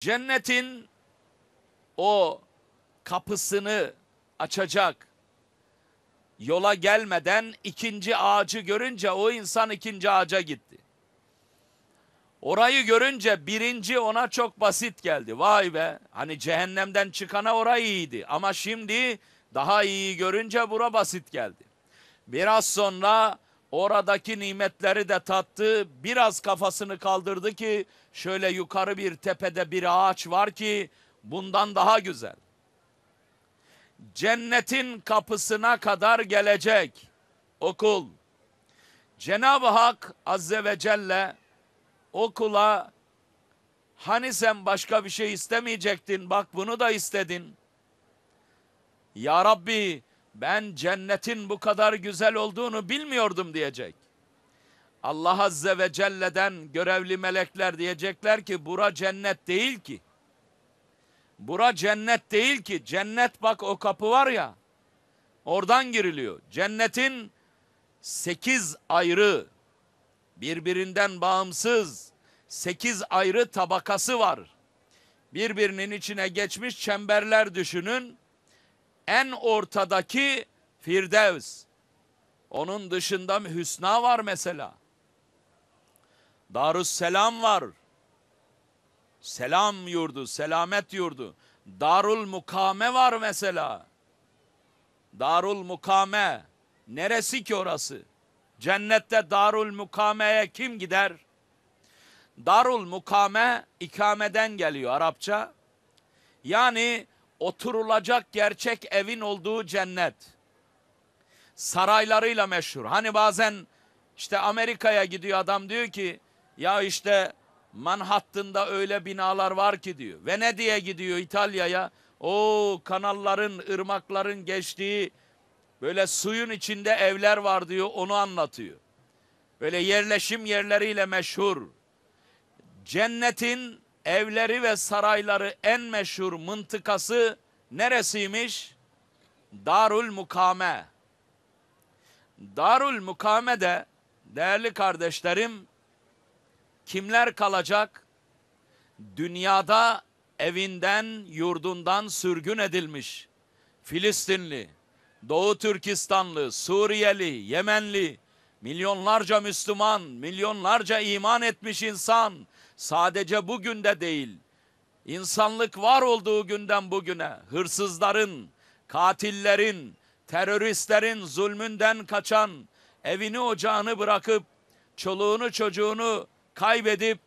Cennetin o kapısını açacak. Yola gelmeden ikinci ağacı görünce o insan ikinci ağaca gitti. Orayı görünce birinci ona çok basit geldi. Vay be hani cehennemden çıkana orayı iyiydi ama şimdi daha iyi görünce bura basit geldi. Biraz sonra Oradaki nimetleri de tattı. Biraz kafasını kaldırdı ki şöyle yukarı bir tepede bir ağaç var ki bundan daha güzel. Cennetin kapısına kadar gelecek okul. Cenab-ı Hak Azze ve Celle okula hani sen başka bir şey istemeyecektin bak bunu da istedin. Ya Rabbi ben cennetin bu kadar güzel olduğunu bilmiyordum diyecek. Allah Azze ve Celle'den görevli melekler diyecekler ki bura cennet değil ki. Bura cennet değil ki. Cennet bak o kapı var ya. Oradan giriliyor. Cennetin sekiz ayrı birbirinden bağımsız sekiz ayrı tabakası var. Birbirinin içine geçmiş çemberler düşünün. En ortadaki Firdevs. Onun dışında Hüsna var mesela. Darüsselam var. Selam yurdu, selamet yurdu. Darul Mukame var mesela. Darul Mukame. Neresi ki orası? Cennette Darul Mukame'ye kim gider? Darul Mukame ikameden geliyor Arapça. Yani oturulacak gerçek evin olduğu cennet. Saraylarıyla meşhur. Hani bazen işte Amerika'ya gidiyor adam diyor ki ya işte Manhattan'da öyle binalar var ki diyor. Ve gidiyor İtalya'ya? O kanalların, ırmakların geçtiği böyle suyun içinde evler var diyor. Onu anlatıyor. Böyle yerleşim yerleriyle meşhur. Cennetin evleri ve sarayları en meşhur mıntıkası neresiymiş? Darul Mukame. Darul Mukame'de değerli kardeşlerim kimler kalacak? Dünyada evinden, yurdundan sürgün edilmiş Filistinli, Doğu Türkistanlı, Suriyeli, Yemenli, milyonlarca Müslüman, milyonlarca iman etmiş insan, sadece bugün de değil, insanlık var olduğu günden bugüne hırsızların, katillerin, teröristlerin zulmünden kaçan, evini ocağını bırakıp, çoluğunu çocuğunu kaybedip,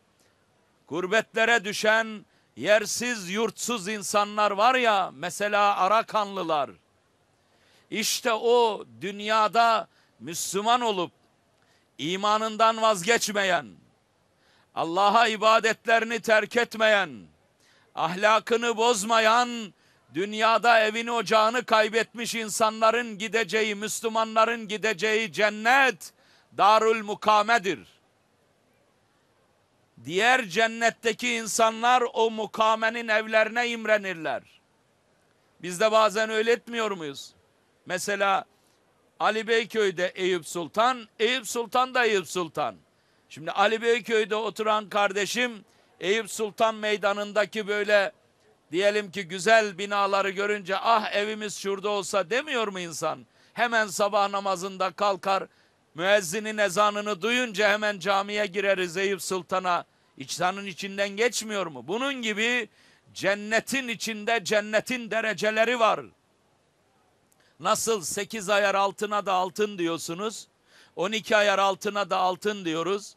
gurbetlere düşen, yersiz yurtsuz insanlar var ya, mesela Arakanlılar. İşte o dünyada Müslüman olup, imanından vazgeçmeyen, Allah'a ibadetlerini terk etmeyen, ahlakını bozmayan, dünyada evini ocağını kaybetmiş insanların gideceği, Müslümanların gideceği cennet darül mukamedir. Diğer cennetteki insanlar o mukamenin evlerine imrenirler. Biz de bazen öyle etmiyor muyuz? Mesela Ali Beyköy'de Eyüp Sultan, Eyüp Sultan da Eyüp Sultan. Şimdi Ali Beyköy'de oturan kardeşim Eyüp Sultan Meydanı'ndaki böyle diyelim ki güzel binaları görünce ah evimiz şurada olsa demiyor mu insan? Hemen sabah namazında kalkar müezzinin ezanını duyunca hemen camiye gireriz Eyüp Sultan'a. İçtanın içinden geçmiyor mu? Bunun gibi cennetin içinde cennetin dereceleri var. Nasıl 8 ayar altına da altın diyorsunuz. 12 ayar altına da altın diyoruz.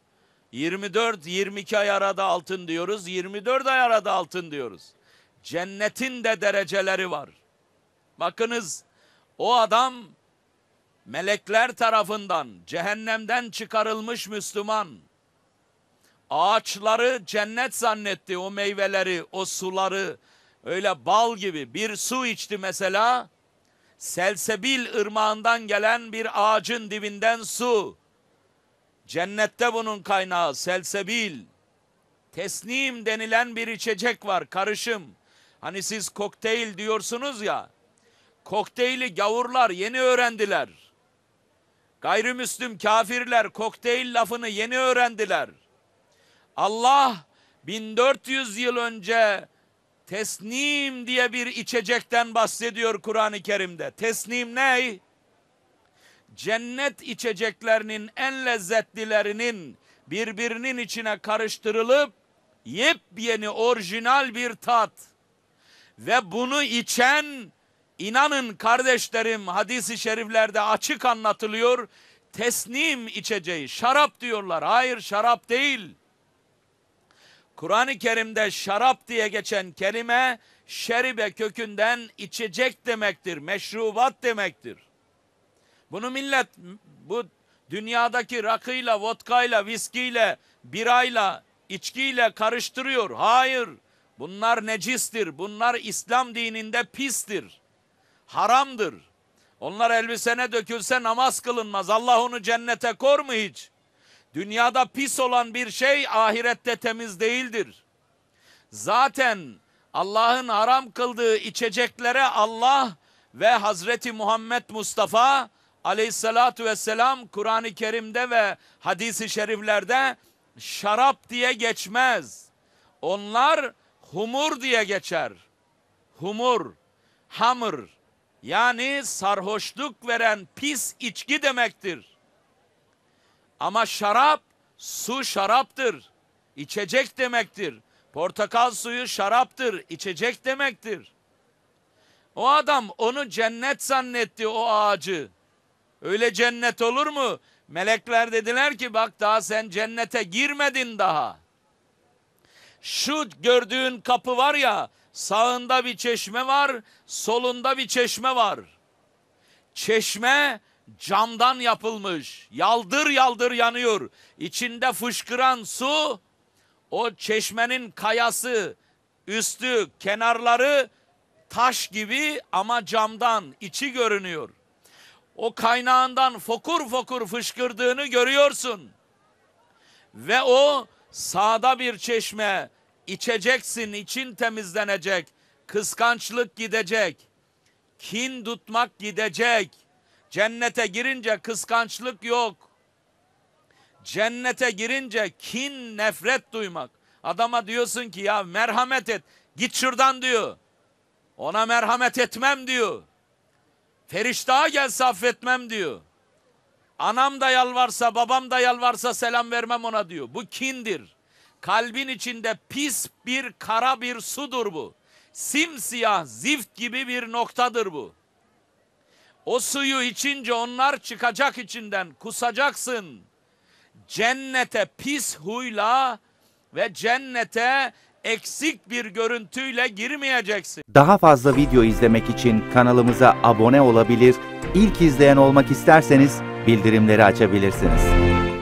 24-22 ay arada altın diyoruz. 24 ay arada altın diyoruz. Cennetin de dereceleri var. Bakınız o adam melekler tarafından cehennemden çıkarılmış Müslüman. Ağaçları cennet zannetti o meyveleri, o suları. Öyle bal gibi bir su içti mesela. Selsebil ırmağından gelen bir ağacın dibinden su. Cennette bunun kaynağı selsebil. Tesnim denilen bir içecek var karışım. Hani siz kokteyl diyorsunuz ya. Kokteyli gavurlar yeni öğrendiler. Gayrimüslim kafirler kokteyl lafını yeni öğrendiler. Allah 1400 yıl önce tesnim diye bir içecekten bahsediyor Kur'an-ı Kerim'de. Tesnim ne? cennet içeceklerinin en lezzetlilerinin birbirinin içine karıştırılıp yepyeni orijinal bir tat ve bunu içen inanın kardeşlerim hadisi şeriflerde açık anlatılıyor tesnim içeceği şarap diyorlar hayır şarap değil Kur'an-ı Kerim'de şarap diye geçen kelime şeribe kökünden içecek demektir meşrubat demektir bunu millet bu dünyadaki rakıyla, vodkayla, viskiyle, birayla, içkiyle karıştırıyor. Hayır. Bunlar necistir. Bunlar İslam dininde pistir. Haramdır. Onlar elbisene dökülse namaz kılınmaz. Allah onu cennete kor mu hiç? Dünyada pis olan bir şey ahirette temiz değildir. Zaten Allah'ın haram kıldığı içeceklere Allah ve Hazreti Muhammed Mustafa aleyhissalatu vesselam Kur'an-ı Kerim'de ve hadisi şeriflerde şarap diye geçmez. Onlar humur diye geçer. Humur, hamur yani sarhoşluk veren pis içki demektir. Ama şarap su şaraptır, içecek demektir. Portakal suyu şaraptır, içecek demektir. O adam onu cennet zannetti o ağacı. Öyle cennet olur mu? Melekler dediler ki bak daha sen cennete girmedin daha. Şu gördüğün kapı var ya sağında bir çeşme var, solunda bir çeşme var. Çeşme camdan yapılmış. Yaldır yaldır yanıyor. İçinde fışkıran su o çeşmenin kayası, üstü, kenarları taş gibi ama camdan içi görünüyor o kaynağından fokur fokur fışkırdığını görüyorsun. Ve o sağda bir çeşme, içeceksin, için temizlenecek, kıskançlık gidecek, kin tutmak gidecek. Cennete girince kıskançlık yok. Cennete girince kin, nefret duymak. Adama diyorsun ki ya merhamet et, git şuradan diyor. Ona merhamet etmem diyor. Feriştaha gelse affetmem diyor. Anam da yalvarsa, babam da yalvarsa selam vermem ona diyor. Bu kindir. Kalbin içinde pis bir kara bir sudur bu. Simsiyah zift gibi bir noktadır bu. O suyu içince onlar çıkacak içinden kusacaksın. Cennete pis huyla ve cennete eksik bir görüntüyle girmeyeceksin. Daha fazla video izlemek için kanalımıza abone olabilir, ilk izleyen olmak isterseniz bildirimleri açabilirsiniz.